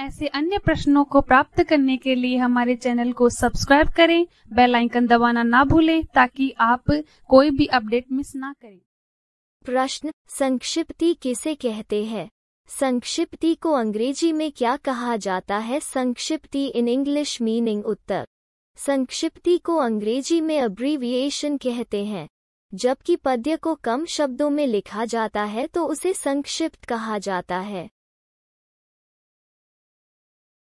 ऐसे अन्य प्रश्नों को प्राप्त करने के लिए हमारे चैनल को सब्सक्राइब करें बेल आइकन दबाना ना भूलें ताकि आप कोई भी अपडेट मिस ना करें प्रश्न संक्षिप्ति किसे कहते हैं संक्षिप्ति को अंग्रेजी में क्या कहा जाता है संक्षिप्ति इन इंग्लिश मीनिंग उत्तर संक्षिप्ति को अंग्रेजी में अब्रीविएशन कहते हैं जबकि पद्य को कम शब्दों में लिखा जाता है तो उसे संक्षिप्त कहा जाता है